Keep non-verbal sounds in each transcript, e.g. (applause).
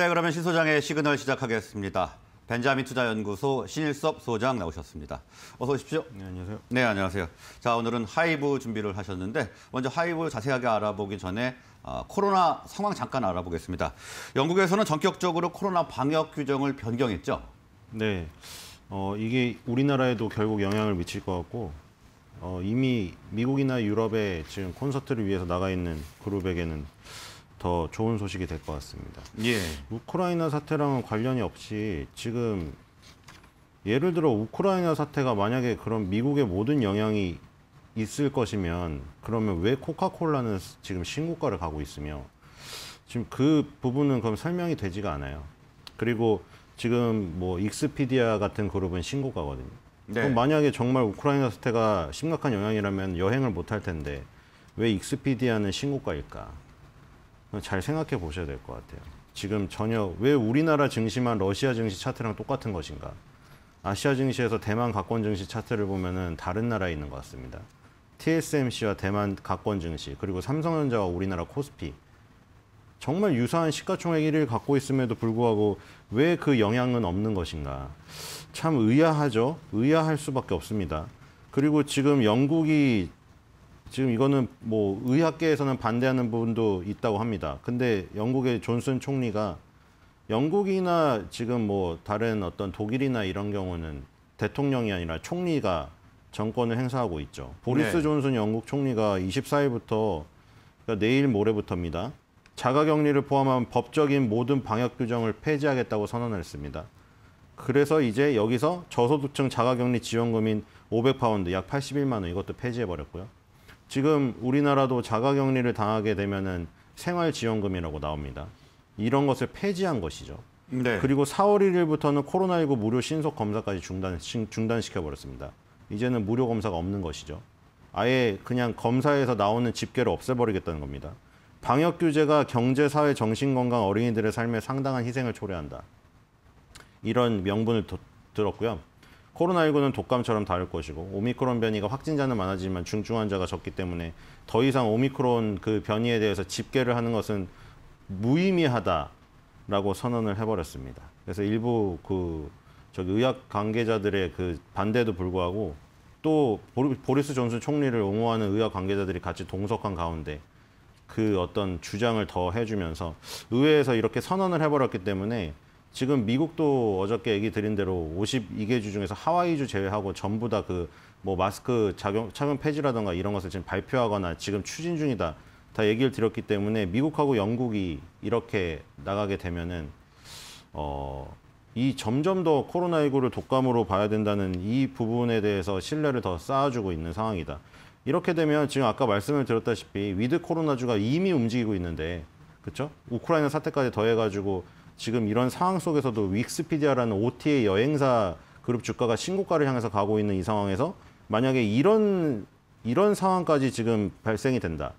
네, 그러면 신 소장의 시그널 시작하겠습니다. 벤자민 투자연구소 신일섭 소장 나오셨습니다. 어서 오십시오. 네, 안녕하세요. 네, 안녕하세요. 자, 오늘은 하이브 준비를 하셨는데 먼저 하이브 자세하게 알아보기 전에 어, 코로나 상황 잠깐 알아보겠습니다. 영국에서는 전격적으로 코로나 방역 규정을 변경했죠. 네. 어, 이게 우리나라에도 결국 영향을 미칠 것 같고 어, 이미 미국이나 유럽에 지금 콘서트를 위해서 나가 있는 그룹에게는 더 좋은 소식이 될 것 같습니다. 예. 우크라이나 사태랑은 관련이 없이 지금 예를 들어 우크라이나 사태가 만약에 그런 미국의 모든 영향이 있을 것이면 그러면 왜 코카콜라는 지금 신고가를 가고 있으며 지금 그 부분은 그럼 설명이 되지가 않아요. 그리고 지금 뭐 익스피디아 같은 그룹은 신고가거든요. 네. 그럼 만약에 정말 우크라이나 사태가 심각한 영향이라면 여행을 못할 텐데 왜 익스피디아는 신고가일까? 잘 생각해 보셔야 될 것 같아요. 지금 전혀 왜 우리나라 증시만 러시아 증시 차트랑 똑같은 것인가? 아시아 증시에서 대만 가권 증시 차트를 보면은 다른 나라에 있는 것 같습니다. TSMC와 대만 가권 증시 그리고 삼성전자와 우리나라 코스피 정말 유사한 시가총액 1위를 갖고 있음에도 불구하고 왜 그 영향은 없는 것인가? 참 의아하죠. 의아할 수밖에 없습니다. 그리고 지금 영국이 지금 이거는 뭐 의학계에서는 반대하는 부분도 있다고 합니다. 근데 영국의 존슨 총리가 영국이나 지금 뭐 다른 어떤 독일이나 이런 경우는 대통령이 아니라 총리가 정권을 행사하고 있죠. 보리스 네. 존슨 영국 총리가 24일부터 그러니까 내일 모레부터입니다. 자가격리를 포함한 법적인 모든 방역 규정을 폐지하겠다고 선언 했습니다. 그래서 이제 여기서 저소득층 자가격리 지원금인 500파운드 약 81만 원 이것도 폐지해 버렸고요. 지금 우리나라도 자가격리를 당하게 되면은 생활지원금이라고 나옵니다. 이런 것을 폐지한 것이죠. 네. 그리고 4월 1일부터는 코로나19 무료 신속 검사까지 중단 중단시켜 버렸습니다. 이제는 무료 검사가 없는 것이죠. 아예 그냥 검사에서 나오는 집계를 없애버리겠다는 겁니다. 방역 규제가 경제, 사회, 정신 건강 어린이들의 삶에 상당한 희생을 초래한다. 이런 명분을 도, 들었고요. 코로나19는 독감처럼 다를 것이고 오미크론 변이가 확진자는 많아지만 지 중증 환자가 적기 때문에 더 이상 오미크론 그 변이에 대해서 집계를 하는 것은 무의미하다라고 선언을 해버렸습니다. 그래서 일부 그 저기 의학 관계자들의 그 반대도 불구하고 또 보리스 존슨 총리를 옹호하는 의학 관계자들이 같이 동석한 가운데 그 어떤 주장을 더 해주면서 의회에서 이렇게 선언을 해버렸기 때문에 지금 미국도 어저께 얘기 드린 대로 52개 주 중에서 하와이주 제외하고 전부 다 그 뭐 마스크 작용, 착용 폐지라든가 이런 것을 지금 발표하거나 지금 추진 중이다. 다 얘기를 드렸기 때문에 미국하고 영국이 이렇게 나가게 되면은 어, 이 점점 더 코로나19를 독감으로 봐야 된다는 이 부분에 대해서 신뢰를 더 쌓아주고 있는 상황이다. 이렇게 되면 지금 아까 말씀을 드렸다시피 위드 코로나주가 이미 움직이고 있는데 그렇죠? 우크라이나 사태까지 더해가지고 지금 이런 상황 속에서도 윅스피디아라는 OTA 여행사 그룹 주가가 신고가를 향해서 가고 있는 이 상황에서 만약에 이런 이런 상황까지 지금 발생이 된다.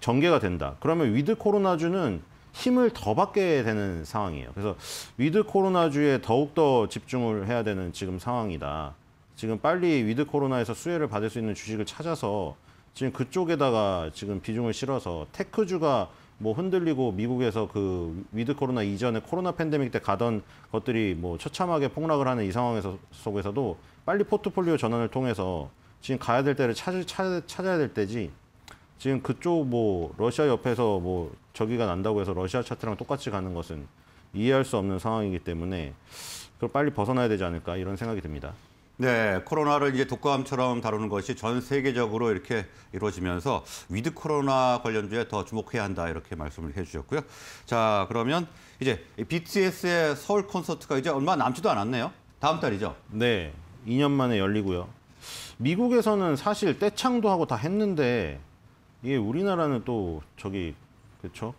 전개가 된다. 그러면 위드 코로나주는 힘을 더 받게 되는 상황이에요. 그래서 위드 코로나주에 더욱더 집중을 해야 되는 지금 상황이다. 지금 빨리 위드 코로나에서 수혜를 받을 수 있는 주식을 찾아서 지금 그쪽에다가 지금 비중을 실어서 테크주가 뭐 흔들리고 미국에서 그 위드 코로나 이전에 코로나 팬데믹 때 가던 것들이 뭐 처참하게 폭락을 하는 이 상황에서 속에서도 빨리 포트폴리오 전환을 통해서 지금 가야 될 때를 찾을, 찾, 찾아야 될 때지 지금 그쪽 뭐 러시아 옆에서 뭐 저기가 난다고 해서 러시아 차트랑 똑같이 가는 것은 이해할 수 없는 상황이기 때문에 그걸 빨리 벗어나야 되지 않을까 이런 생각이 듭니다. 네, 코로나를 이제 독감처럼 다루는 것이 전 세계적으로 이렇게 이루어지면서 위드 코로나 관련주에 더 주목해야 한다 이렇게 말씀을 해주셨고요. 자, 그러면 이제 BTS의 서울 콘서트가 이제 얼마 남지도 않았네요. 다음 달이죠? 네, 2년 만에 열리고요. 미국에서는 사실 떼창도 하고 다 했는데 이게 우리나라는 또 저기 그렇죠?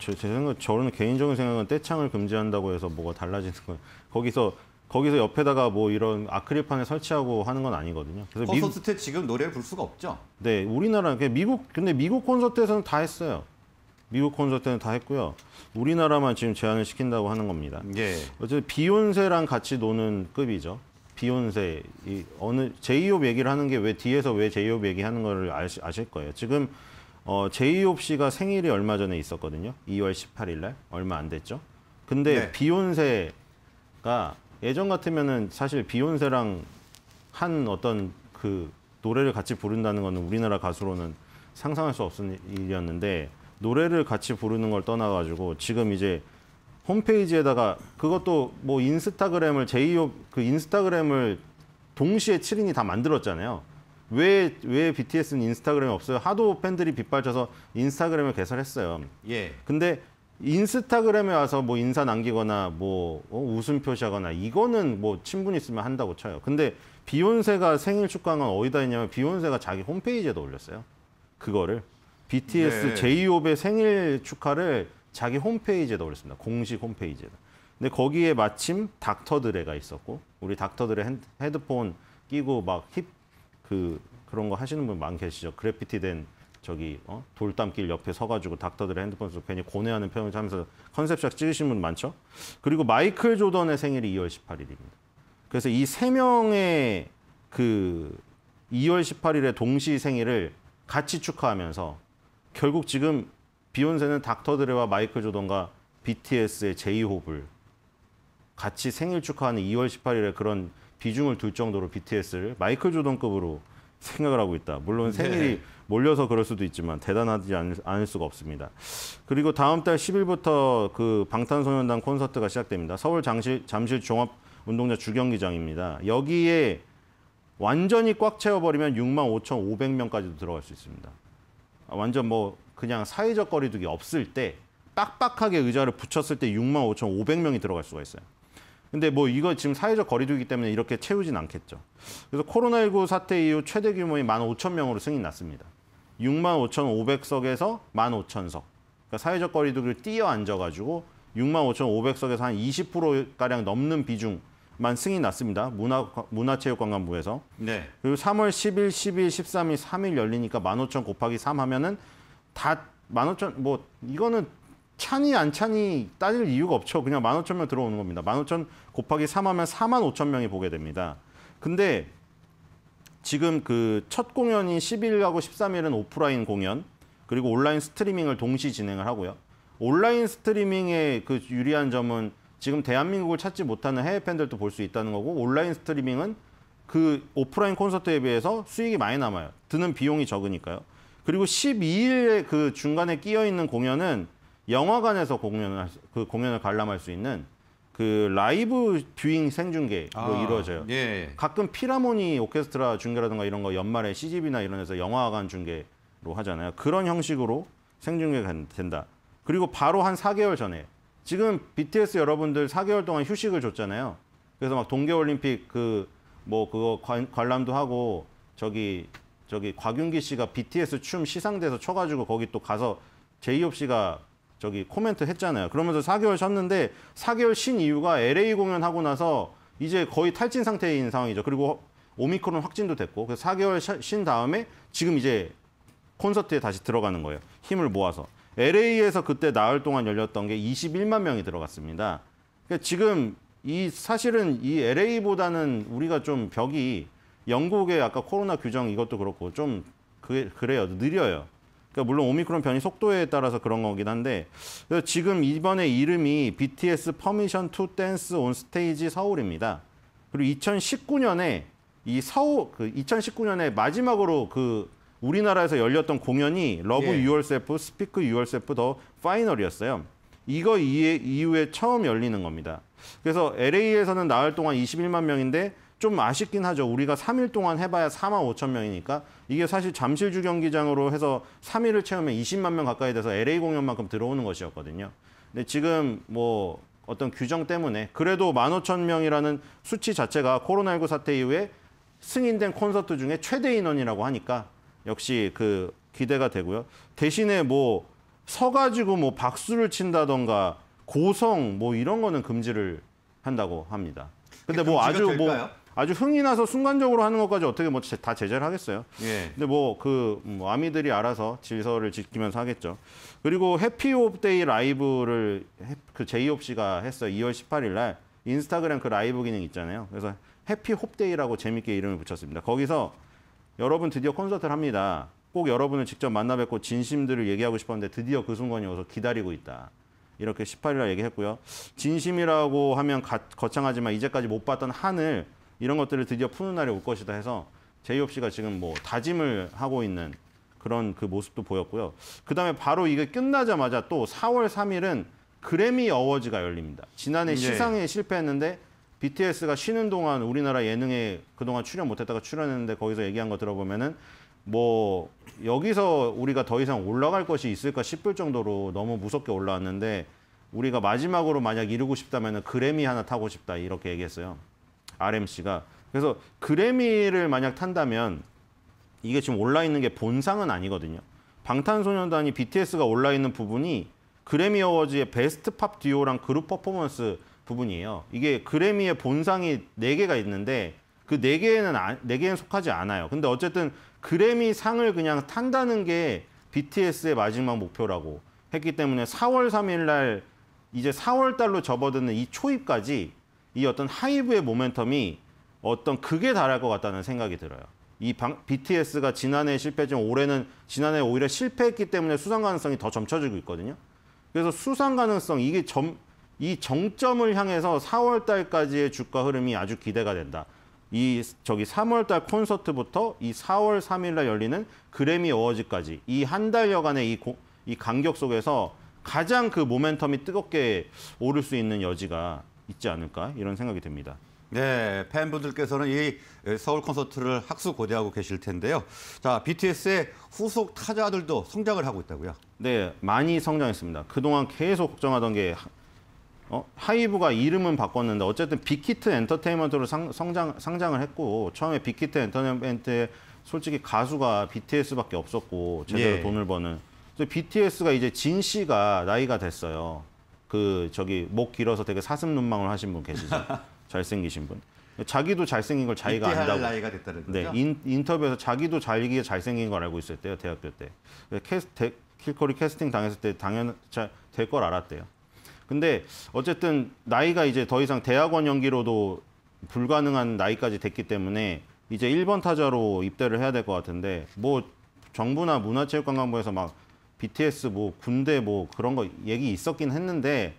제 생각 저는 개인적인 생각은 떼창을 금지한다고 해서 뭐가 달라지는 거예요. 거기서 거기서 옆에다가 뭐 이런 아크릴판에 설치하고 하는 건 아니거든요. 그래서 미- 콘서트 때 지금 노래를 부를 수가 없죠. 네, 우리나라 미국 근데 미국 콘서트에서는 다 했어요. 미국 콘서트는 다 했고요. 우리나라만 지금 제한을 시킨다고 하는 겁니다. 예. 어쨌든 비욘세랑 같이 노는 급이죠. 비욘세 이 어느 제이홉 얘기를 하는 게 왜 뒤에서 왜 제이홉 얘기하는 거를 아시, 아실 거예요. 지금 어 제이홉 씨가 생일이 얼마 전에 있었거든요. 2월 18일 날 얼마 안 됐죠. 근데 네. 비욘세가 예전 같으면은 사실 비욘세랑 한 어떤 그 노래를 같이 부른다는 거는 우리나라 가수로는 상상할 수 없는 일이었는데 노래를 같이 부르는 걸 떠나가지고 지금 이제 홈페이지에다가 그것도 뭐 인스타그램을 제이홉 그 인스타그램을 동시에 7인이 다 만들었잖아요. 왜, 왜 BTS는 인스타그램이 없어요? 하도 팬들이 빗발쳐서 인스타그램을 개설했어요. 예. 근데 인스타그램에 와서 뭐 인사 남기거나 뭐 어, 웃음 표시하거나 이거는 뭐 친분 있으면 한다고 쳐요. 근데 비욘세가 생일 축하한 건 어디다 했냐면 비욘세가 자기 홈페이지에도 올렸어요. 그거를 BTS 네. 제이홉의 생일 축하를 자기 홈페이지에도 올렸습니다. 공식 홈페이지에다. 근데 거기에 마침 닥터드레가 있었고 우리 닥터드레 헤드폰 끼고 막 힙 그 그런 거 하시는 분많 계시죠. 그래피티 된 저기 어? 돌담길 옆에 서가지고 닥터들의 핸드폰 속 괜히 고뇌하는 표현을 하면서 컨셉샷 찍으신 분 많죠? 그리고 마이클 조던의 생일이 2월 18일입니다. 그래서 이 세 명의 그 2월 18일의 동시 생일을 같이 축하하면서 결국 지금 비욘세는 닥터드레와 마이클 조던과 BTS의 제이홉을 같이 생일 축하하는 2월 18일에 그런 비중을 둘 정도로 BTS를 마이클 조던급으로 생각을 하고 있다. 물론 네. 생일이 네. 몰려서 그럴 수도 있지만 대단하지 않을, 않을, 수가 없습니다. 그리고 다음 달 10일부터 그 방탄소년단 콘서트가 시작됩니다. 서울 장실, 잠실 종합운동장 주경기장입니다. 여기에 완전히 꽉 채워버리면 6만 5,500명까지도 들어갈 수 있습니다. 완전 뭐 그냥 사회적 거리두기 없을 때 빡빡하게 의자를 붙였을 때 6만 5,500명이 들어갈 수가 있어요. 근데 뭐 이거 지금 사회적 거리두기 때문에 이렇게 채우진 않겠죠. 그래서 코로나19 사태 이후 최대 규모의 15,000명으로 승인 났습니다. 65,500석에서 15,000석. 그러니까 사회적 거리두기를 띄어 앉아가지고 65,500석에서 한 20%가량 넘는 비중만 승인 났습니다. 문화, 문화체육관광부에서. 네. 그리고 3월 10일, 11일, 13일, 3일 열리니까 15,000 곱하기 3 하면은 다 15,000, 뭐, 이거는 찬이 안 찬이 따질 이유가 없죠. 그냥 15,000명 들어오는 겁니다. 15,000 곱하기 3하면 4만 5천 명이 보게 됩니다. 근데 지금 그 첫 공연인 12일하고 13일은 오프라인 공연 그리고 온라인 스트리밍을 동시 진행을 하고요. 온라인 스트리밍의 그 유리한 점은 지금 대한민국을 찾지 못하는 해외 팬들도 볼 수 있다는 거고 온라인 스트리밍은 그 오프라인 콘서트에 비해서 수익이 많이 남아요. 드는 비용이 적으니까요. 그리고 12일에 그 중간에 끼어 있는 공연은 영화관에서 공연을 그 공연을 관람할 수 있는 그 라이브 뷰잉 생중계로 뭐 아, 이루어져요. 예. 가끔 피라모니 오케스트라 중계라든가 이런 거 연말에 CGV나 이런 데서 영화관 중계로 하잖아요. 그런 형식으로 생중계가 된다. 그리고 바로 한 4개월 전에 지금 BTS 여러분들 4개월 동안 휴식을 줬잖아요. 그래서 막 동계올림픽 그 뭐 그거 관, 람도 하고 저기 저기 곽윤기 씨가 BTS 춤 시상대에서 쳐가지고 거기 또 가서 제이홉 씨가 저기 코멘트 했잖아요. 그러면서 4개월 쉬었는데 4개월 쉰 이유가 LA 공연하고 나서 이제 거의 탈진 상태인 상황이죠. 그리고 오미크론 확진도 됐고 그래서 4개월 쉰 다음에 지금 이제 콘서트에 다시 들어가는 거예요. 힘을 모아서. LA에서 그때 나흘 동안 열렸던 게 21만 명이 들어갔습니다. 그러니까 지금 이 사실은 이 LA보다는 우리가 좀 벽이 영국의 아까 코로나 규정 이것도 그렇고 좀 그, 그래요. 느려요. 그러니까 물론 오미크론 변이 속도에 따라서 그런 거긴 한데 지금 이번에 이름이 BTS 퍼미션 투 댄스 온 스테이지 서울입니다. 그리고 2019년에 이 서울 그 2019년에 마지막으로 그 우리나라에서 열렸던 공연이 러브 예. 유얼셀프 스피크 유얼셀프 더 파이널이었어요. 이거 이후에 처음 열리는 겁니다. 그래서 LA에서는 나흘 동안 21만 명인데 좀 아쉽긴 하죠. 우리가 3일 동안 해봐야 4만 5천 명이니까 이게 사실 잠실주 경기장으로 해서 3위를 채우면 20만 명 가까이 돼서 LA 공연만큼 들어오는 것이었거든요. 근데 지금 뭐 어떤 규정 때문에 그래도 15,000명이라는 수치 자체가 코로나19 사태 이후에 승인된 콘서트 중에 최대 인원이라고 하니까 역시 그 기대가 되고요. 대신에 뭐 서가지고 뭐 박수를 친다던가 고성 뭐 이런 거는 금지를 한다고 합니다. 근데 뭐 아주 뭐 될까요? 뭐 아주 흥이 나서 순간적으로 하는 것까지 어떻게 뭐 다 제재를 하겠어요. 예. 근데 뭐그 뭐 아미들이 알아서 질서를 지키면서 하겠죠. 그리고 해피홉데이 라이브를 그 제이홉 씨가 했어요. 2월 18일 날 인스타그램 그 라이브 기능 있잖아요. 그래서 해피홉데이라고 재밌게 이름을 붙였습니다. 거기서 여러분 드디어 콘서트를 합니다. 꼭 여러분을 직접 만나 뵙고 진심들을 얘기하고 싶었는데 드디어 그 순간이 와서 기다리고 있다. 이렇게 18일 날 얘기했고요. 진심이라고 하면 가, 거창하지만 이제까지 못 봤던 한을 이런 것들을 드디어 푸는 날이 올 것이다 해서 제이홉 씨가 지금 뭐 다짐을 하고 있는 그런 그 모습도 보였고요. 그 다음에 바로 이게 끝나자마자 또 4월 3일은 그래미 어워즈가 열립니다. 지난해 네. 시상에 실패했는데 BTS가 쉬는 동안 우리나라 예능에 그동안 출연 못했다가 출연했는데 거기서 얘기한 거 들어보면은 뭐 여기서 우리가 더 이상 올라갈 것이 있을까 싶을 정도로 너무 무섭게 올라왔는데 우리가 마지막으로 만약 이루고 싶다면 그래미 하나 타고 싶다 이렇게 얘기했어요. RMC가. 그래서 그래미를 만약 탄다면 이게 지금 올라 있는 게 본상은 아니거든요. 방탄소년단이 BTS가 올라 있는 부분이 그래미 어워즈의 베스트 팝 듀오랑 그룹 퍼포먼스 부분이에요. 이게 그래미의 본상이 4개가 있는데 그4개에는4 개에는 아, 속하지 않아요. 근데 어쨌든 그래미 상을 그냥 탄다는 게 BTS의 마지막 목표라고 했기 때문에 4월 3일 날 이제 4월 달로 접어드는 이 초입까지 이 어떤 하이브의 모멘텀이 어떤 극에 달할 것 같다는 생각이 들어요. 이 방, BTS가 지난해 실패지만 올해는 지난해 오히려 실패했기 때문에 수상 가능성이 더 점쳐지고 있거든요. 그래서 수상 가능성 이게 점, 이 정점을 향해서 4월 달까지의 주가 흐름이 아주 기대가 된다. 이 저기 3월 달 콘서트부터 이 4월 3일 날 열리는 그래미 어워즈까지 이 한 달여간의 이, 고, 이 간격 속에서 가장 그 모멘텀이 뜨겁게 오를 수 있는 여지가 있지 않을까 이런 생각이 듭니다. 네, 팬분들께서는 이 서울 콘서트를 학수 고대하고 계실 텐데요. 자, BTS의 후속 타자들도 성장을 하고 있다고요? 네, 많이 성장했습니다. 그동안 계속 걱정하던 게 어, 하이브가 이름은 바꿨는데 어쨌든 빅히트 엔터테인먼트로 상, 성장, 상장을 했고 처음에 빅히트 엔터테인먼트에 솔직히 가수가 BTS밖에 없었고 제대로 예. 돈을 버는. BTS가 이제 진 씨가 나이가 됐어요. 그 저기 목 길어서 되게 사슴 눈망울 하신 분 계시죠? (laughs) 잘생기신 분. 자기도 잘생긴 걸 자기가 안다고. 나이가 됐다는 네, 거죠? 네, 인, 인터뷰에서 자기도 자기가 잘생긴 걸 알고 있었대요, 대학교 때. 캐스, 데, 킬커리 캐스팅 당했을 때 당연 될걸 알았대요. 근데 어쨌든 나이가 이제 더 이상 대학원 연기로도 불가능한 나이까지 됐기 때문에 이제 1번 타자로 입대를 해야 될 것 같은데 뭐 정부나 문화체육관광부에서 막 BTS 뭐 군대 뭐 그런 거 얘기 있었긴 했는데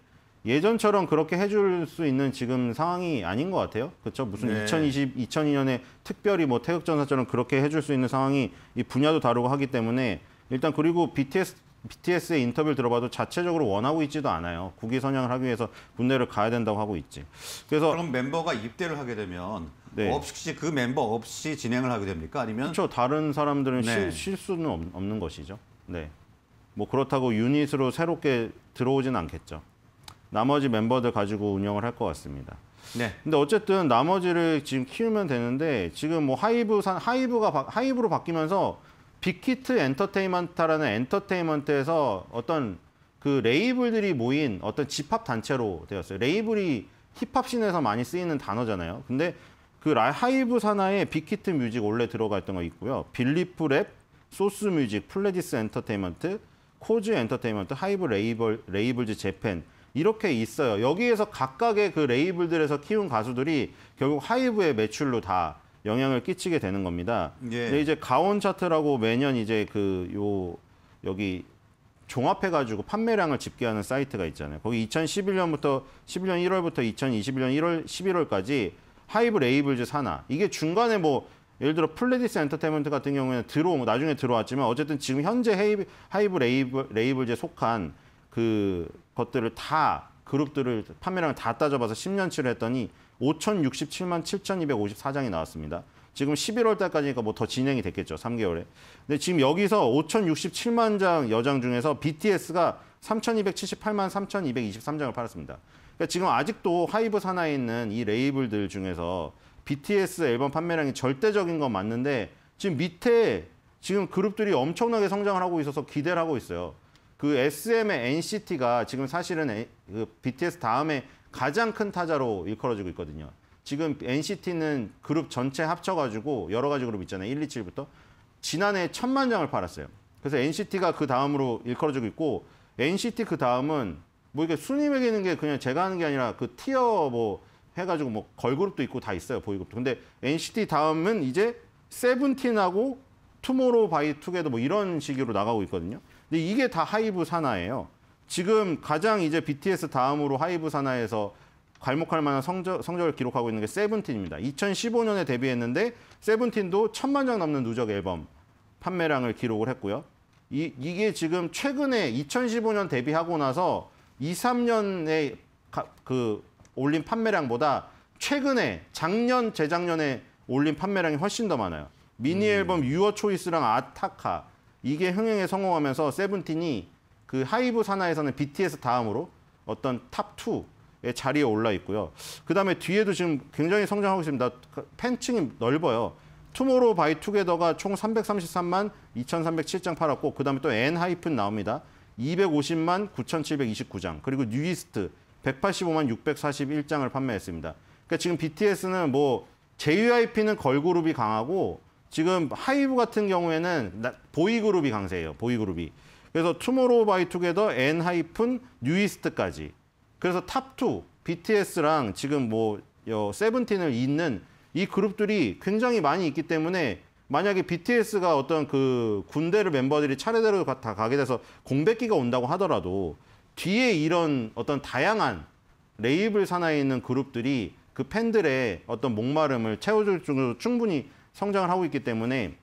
예전처럼 그렇게 해줄 수 있는 지금 상황이 아닌 것 같아요. 그렇죠? 무슨 네. 2020, 2002년에 특별히 뭐 태극전사처럼 그렇게 해줄 수 있는 상황이 이 분야도 다르고 하기 때문에 일단 그리고 BTS BTS의 인터뷰를 들어봐도 자체적으로 원하고 있지도 않아요. 국위 선양을 하기 위해서 군대를 가야 된다고 하고 있지. 그래서 그럼 멤버가 입대를 하게 되면 네. 없이 그 멤버 없이 진행을 하게 됩니까? 아니면 그렇죠. 다른 사람들은 네. 쉴, 쉴 수는 없는 것이죠. 네. 뭐 그렇다고 유닛으로 새롭게 들어오진 않겠죠. 나머지 멤버들 가지고 운영을 할 것 같습니다. 네. 근데 어쨌든 나머지를 지금 키우면 되는데 지금 뭐 하이브 산 하이브가 하이브로 바뀌면서 빅히트 엔터테인먼트라는 엔터테인먼트에서 어떤 그 레이블들이 모인 어떤 집합 단체로 되었어요. 레이블이 힙합씬에서 많이 쓰이는 단어잖아요. 근데 그 하이브 산하에 빅히트 뮤직 원래 들어가 있던 거 있고요. 빌리프 랩, 소스 뮤직, 플레디스 엔터테인먼트, 코즈 엔터테인먼트, 하이브 레이블, 레이블즈 재팬 이렇게 있어요. 여기에서 각각의 그 레이블들에서 키운 가수들이 결국 하이브의 매출로 다 영향을 끼치게 되는 겁니다. 예. 근데 이제 가온 차트라고 매년 이제 그 요 여기 종합해가지고 판매량을 집계하는 사이트가 있잖아요. 거기 2011년부터 11년 1월부터 2021년 1월 11월까지 하이브 레이블즈 산하 이게 중간에 뭐 예를 들어 플레디스 엔터테인먼트 같은 경우에는 들어 뭐 나중에 들어왔지만 어쨌든 지금 현재 헤이브, 하이브 레이블, 레이블즈에 속한 그 것들을 다 그룹들을 판매량을 다 따져봐서 10년치를 했더니 5,067만 7,254장이 나왔습니다. 지금 11월 달까지니까 뭐 더 진행이 됐겠죠. 3개월에. 근데 지금 여기서 5,067만 장 여장 중에서 BTS가 3,278만 3,223장을 팔았습니다. 그러니까 지금 아직도 하이브 산하에 있는 이 레이블들 중에서 BTS 앨범 판매량이 절대적인 건 맞는데 지금 밑에 지금 그룹들이 엄청나게 성장을 하고 있어서 기대를 하고 있어요. 그 SM의 NCT가 지금 사실은 그 BTS 다음에 가장 큰 타자로 일컬어지고 있거든요. 지금 NCT는 그룹 전체 합쳐가지고 여러 가지 그룹 있잖아요. 1, 2, 7부터. 지난해 천만 장을 팔았어요. 그래서 NCT가 그 다음으로 일컬어지고 있고 NCT 그 다음은 뭐 이게 순위 매기는 게 그냥 제가 하는 게 아니라 그 티어 뭐 해가지고 뭐 걸그룹도 있고 다 있어요 보이그룹도. 근데 NCT 다음은 이제 세븐틴하고 투모로우 바이 투게더 뭐 이런 식으로 나가고 있거든요. 근데 이게 다 하이브 산하예요. 지금 가장 이제 BTS 다음으로 하이브 산하에서 괄목할 만한 성적, 성적을 기록하고 있는 게 세븐틴입니다. 2015년에 데뷔했는데 세븐틴도 천만 장 넘는 누적 앨범 판매량을 기록을 했고요. 이, 이게 지금 최근에 2015년 데뷔하고 나서 2, 3년에 가, 그 올린 판매량보다 최근에 작년 재작년에 올린 판매량이 훨씬 더 많아요. 미니 음. 앨범 음. 유어 초이스랑 아타카 이게 흥행에 성공하면서 세븐틴이 그 하이브 산하에서는 BTS 다음으로 어떤 탑 2의 자리에 올라 있고요. 그다음에 뒤에도 지금 굉장히 성장하고 있습니다. 그 팬층이 넓어요. 투모로우 바이 투게더가 총 333만 2,307장 팔았고 그다음에 또엔 하이픈 나옵니다. 250만 9,729장. 그리고 뉴이스트 185만 641장을 판매했습니다. 그러니까 지금 BTS는 뭐 JYP는 걸그룹이 강하고 지금 하이브 같은 경우에는 보이그룹이 강세예요. 보이그룹이. 그래서 투모로우바이투게더, 엔하이픈, 뉴이스트까지. 그래서 탑2, BTS랑 지금 뭐 어, 세븐틴을 잇는 이 그룹들이 굉장히 많이 있기 때문에 만약에 BTS가 어떤 그 군대를 멤버들이 차례대로 다 가게 돼서 공백기가 온다고 하더라도 뒤에 이런 어떤 다양한 레이블 산하에 있는 그룹들이 그 팬들의 어떤 목마름을 채워줄 정도로 충분히 성장을 하고 있기 때문에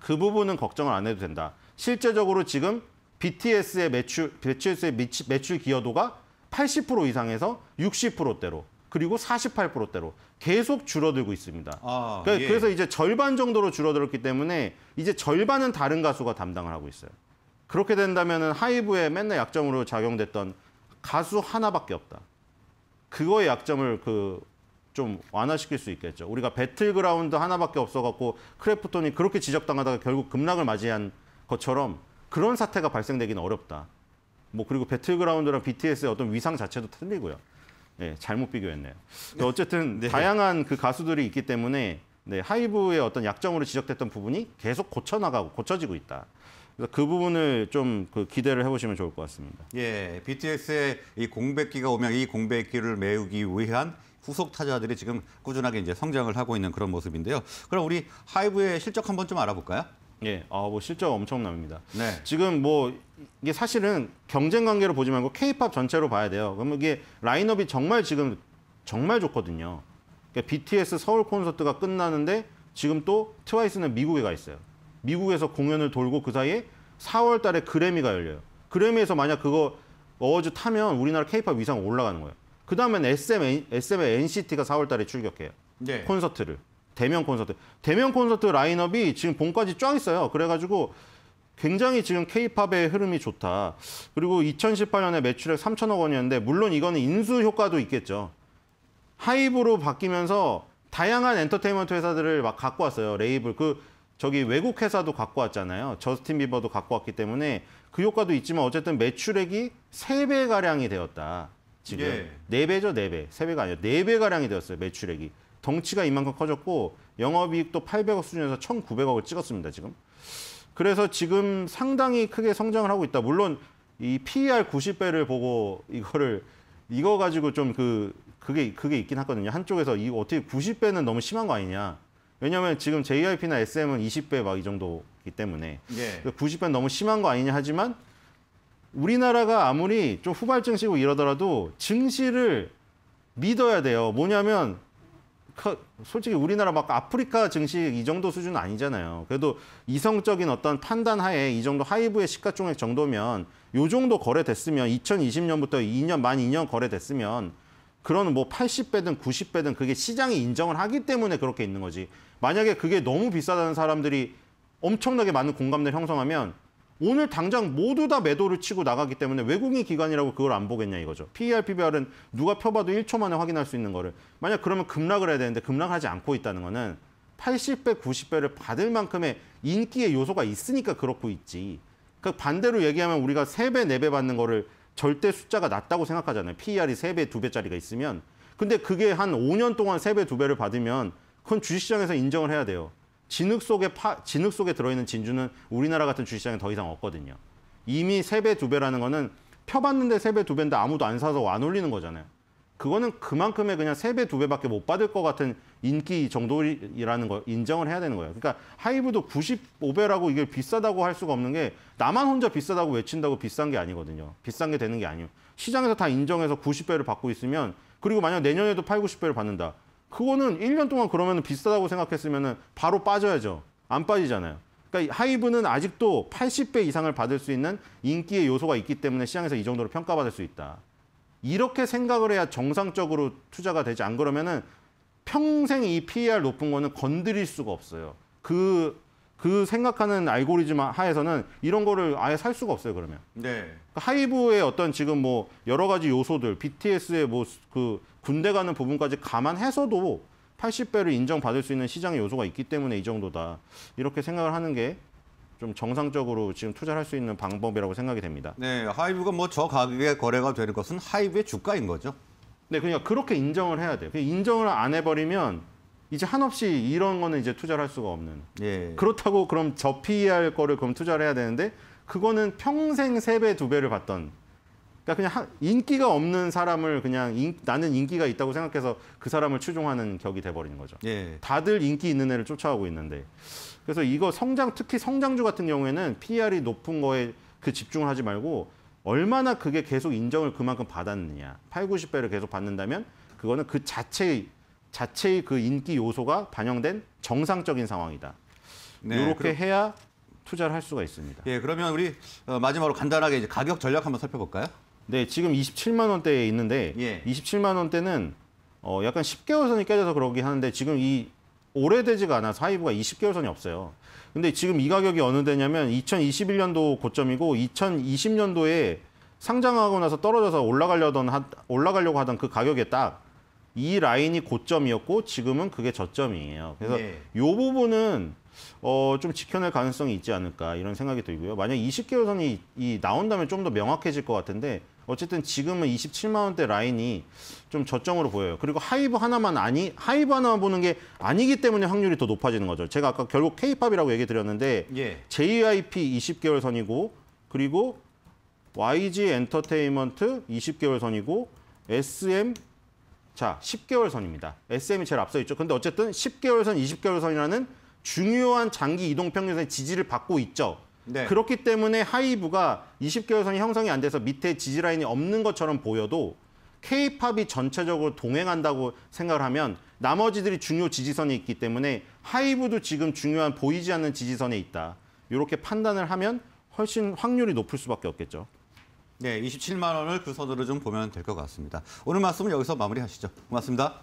그 부분은 걱정을 안 해도 된다. 실제적으로 지금 BTS의 매출, BTS의 매출 기여도가 80% 이상에서 60%대로 그리고 48%대로 계속 줄어들고 있습니다. 아, 그러니까 예. 그래서 이제 절반 정도로 줄어들었기 때문에 이제 절반은 다른 가수가 담당을 하고 있어요. 그렇게 된다면 하이브의 맨날 약점으로 작용됐던 가수 하나밖에 없다. 그거의 약점을 그 좀 완화시킬 수 있겠죠. 우리가 배틀그라운드 하나밖에 없어갖고 크래프톤이 그렇게 지적당하다가 결국 급락을 맞이한 것처럼 그런 사태가 발생되기는 어렵다. 뭐 그리고 배틀그라운드랑 BTS의 어떤 위상 자체도 틀리고요. 네, 잘못 비교했네요. 네. 어쨌든 네. 다양한 그 가수들이 있기 때문에 네, 하이브의 어떤 약점으로 지적됐던 부분이 계속 고쳐나가고 고쳐지고 있다. 그래서 그 부분을 좀그 기대를 해보시면 좋을 것 같습니다. 예, BTS의 이 공백기가 오면 이 공백기를 메우기 위한 후속 타자들이 지금 꾸준하게 이제 성장을 하고 있는 그런 모습인데요. 그럼 우리 하이브의 실적 한번 좀 알아볼까요? 예, 아, 뭐 실적 엄청납니다. 네. 지금 뭐 이게 사실은 경쟁 관계로 보지 말고 K-팝 전체로 봐야 돼요. 그러면 이게 라인업이 정말 지금 정말 좋거든요. 그러니까 BTS 서울 콘서트가 끝나는데 지금 또 트와이스는 미국에 가 있어요. 미국에서 공연을 돌고 그 사이에 4월 달에 그래미가 열려요. 그래미에서 만약 그거 어워즈 타면 우리나라 케이팝 위상 올라가는 거예요. 그 다음엔 SM, s m NCT가 4월 달에 출격해요. 네. 콘서트를. 대면 콘서트. 대면 콘서트 라인업이 지금 봄까지 쫙 있어요. 그래가지고 굉장히 지금 케이팝의 흐름이 좋다. 그리고 2018년에 매출액 3천억 원이었는데 물론 이거는 인수 효과도 있겠죠. 하이브로 바뀌면서 다양한 엔터테인먼트 회사들을 막 갖고 왔어요. 레이블. 그 저기 외국 회사도 갖고 왔잖아요. 저스틴 비버도 갖고 왔기 때문에 그 효과도 있지만 어쨌든 매출액이 3배가량이 되었다. 지금 예. 네배죠네배3배가 4배. 아니라 4배가량이 되었어요. 매출액이. 덩치가 이만큼 커졌고 영업이익도 800억 수준에서 1,900억을 찍었습니다. 지금. 그래서 지금 상당히 크게 성장을 하고 있다. 물론 이 PER 90배를 보고 이거를 이거 가지고 좀 그 그게 그게 있긴 하거든요. 한쪽에서 이 어떻게 90배는 너무 심한 거 아니냐. 왜냐하면 지금 JIP나 e SM은 20배 막 이 정도이기 때문에 예. 90배 너무 심한 거 아니냐 하지만 우리나라가 아무리 좀 후발증시고 이러더라도 증시를 믿어야 돼요. 뭐냐면 솔직히 우리나라 막 아프리카 증시 이 정도 수준은 아니잖아요. 그래도 이성적인 어떤 판단 하에 이 정도 하이브의 시가총액 정도면 요 정도 거래됐으면 2020년부터 2년 만 2년 거래됐으면 그런 뭐 80배든 90배든 그게 시장이 인정을 하기 때문에 그렇게 있는 거지. 만약에 그게 너무 비싸다는 사람들이 엄청나게 많은 공감대를 형성하면 오늘 당장 모두 다 매도를 치고 나가기 때문에 외국인 기관이라고 그걸 안 보겠냐 이거죠. PER, PBR은 누가 펴봐도 1초 만에 확인할 수 있는 거를 만약 그러면 급락을 해야 되는데 급락하지 않고 있다는 거는 80배, 90배를 받을 만큼의 인기의 요소가 있으니까 그렇고 있지. 그 반대로 얘기하면 우리가 3배, 4배 받는 거를 절대 숫자가 낮다고 생각하잖아요. PER이 3배, 2배짜리가 있으면. 근데 그게 한 5년 동안 3배, 2배를 받으면 그건 주식시장에서 인정을 해야 돼요. 진흙 속에 파, 진흙 속에 들어있는 진주는 우리나라 같은 주식시장에 더 이상 없거든요. 이미 3배, 2배라는 거는 펴봤는데 3배, 2배인데 아무도 안 사서 안 올리는 거잖아요. 그거는 그만큼의 그냥 세 배, 두배밖에못 받을 것 같은 인기 정도라는 거 인정을 해야 되는 거예요. 그러니까 하이브도 95배라고 이게 비싸다고 할 수가 없는 게 나만 혼자 비싸다고 외친다고 비싼 게 아니거든요. 비싼 게 되는 게 아니에요. 시장에서 다 인정해서 90배를 받고 있으면 그리고 만약 내년에도 8, 90배를 받는다. 그거는 1년 동안 그러면 비싸다고 생각했으면 바로 빠져야죠. 안 빠지잖아요. 그러니까 하이브는 아직도 80배 이상을 받을 수 있는 인기의 요소가 있기 때문에 시장에서 이 정도로 평가받을 수 있다. 이렇게 생각을 해야 정상적으로 투자가 되지 안 그러면은 평생 이 PER 높은 거는 건드릴 수가 없어요. 그그 그 생각하는 알고리즘 하에서는 이런 거를 아예 살 수가 없어요 그러면. 네. 그러니까 하이브의 어떤 지금 뭐 여러 가지 요소들, BTS의 뭐 그 군대 가는 부분까지 감안해서도 80배를 인정받을 수 있는 시장의 요소가 있기 때문에 이 정도다 이렇게 생각을 하는 게좀 정상적으로 지금 투자를 할수 있는 방법이라고 생각이 됩니다. 네, 하이브가 뭐 저 가격에 거래가 되는 것은 하이브의 주가인 거죠. 네, 그러니까 그렇게 인정을 해야 돼요. 그러니까 인정을 안 해버리면 이제 한없이 이런 거는 이제 투자를 할 수가 없는. 예. 그렇다고 그럼 저 PER 거를 그럼 투자를 해야 되는데 그거는 평생 세배두배를 받던 그러니까 그냥 인기가 없는 사람을 그냥 인, 나는 인기가 있다고 생각해서 그 사람을 추종하는 격이 돼버리는 거죠. 예. 다들 인기 있는 애를 쫓아오고 있는데 그래서 이거 성장 특히 성장주 같은 경우에는 PER이 높은 거에 그 집중을 하지 말고 얼마나 그게 계속 인정을 그만큼 받았느냐. 8, 90배를 계속 받는다면 그거는 그 자체의 자체의 그 인기 요소가 반영된 정상적인 상황이다. 네, 이렇게 그럼... 해야 투자를 할 수가 있습니다. 예, 그러면 우리 어, 마지막으로 간단하게 이제 가격 전략 한번 살펴볼까요? 네, 지금 27만 원대에 있는데 예. 27만 원대는 어, 약간 10개월 선이 깨져서 그러긴 하는데 지금 이 오래되지가 않아. 사이브가 20개월 선이 없어요. 근데 지금 이 가격이 어느 때냐면 2021년도 고점이고 2020년도에 상장하고 나서 떨어져서 올라가려던 올라가려고 하던 그 가격에 딱 이 라인이 고점이었고 지금은 그게 저점이에요. 그래서 네. 부분은 어, 좀 지켜낼 가능성이 있지 않을까 이런 생각이 들고요. 만약 20개월 선이 이 나온다면 좀 더 명확해질 것 같은데 어쨌든 지금은 27만 원대 라인이 좀 저점으로 보여요. 그리고 하이브 하나만 아니 하이브 하나만 보는 게 아니기 때문에 확률이 더 높아지는 거죠. 제가 아까 결국 K-팝이라고 얘기 드렸는데 예. j y p 20개월 선이고 그리고 YG 엔터테인먼트 20개월 선이고 SM 자 10개월 선입니다. SM이 제일 앞서 있죠. 근데 어쨌든 10개월 선, 20개월 선이라는 중요한 장기 이동 평균선의 지지를 받고 있죠. 네. 그렇기 때문에 하이브가 20개월선이 형성이 안 돼서 밑에 지지라인이 없는 것처럼 보여도 케이팝이 전체적으로 동행한다고 생각을 하면 나머지들이 중요 지지선이 있기 때문에 하이브도 지금 중요한 보이지 않는 지지선에 있다. 이렇게 판단을 하면 훨씬 확률이 높을 수밖에 없겠죠. 네, 27만 원을 그 선으로 좀 보면 될 것 같습니다. 오늘 말씀은 여기서 마무리하시죠. 고맙습니다.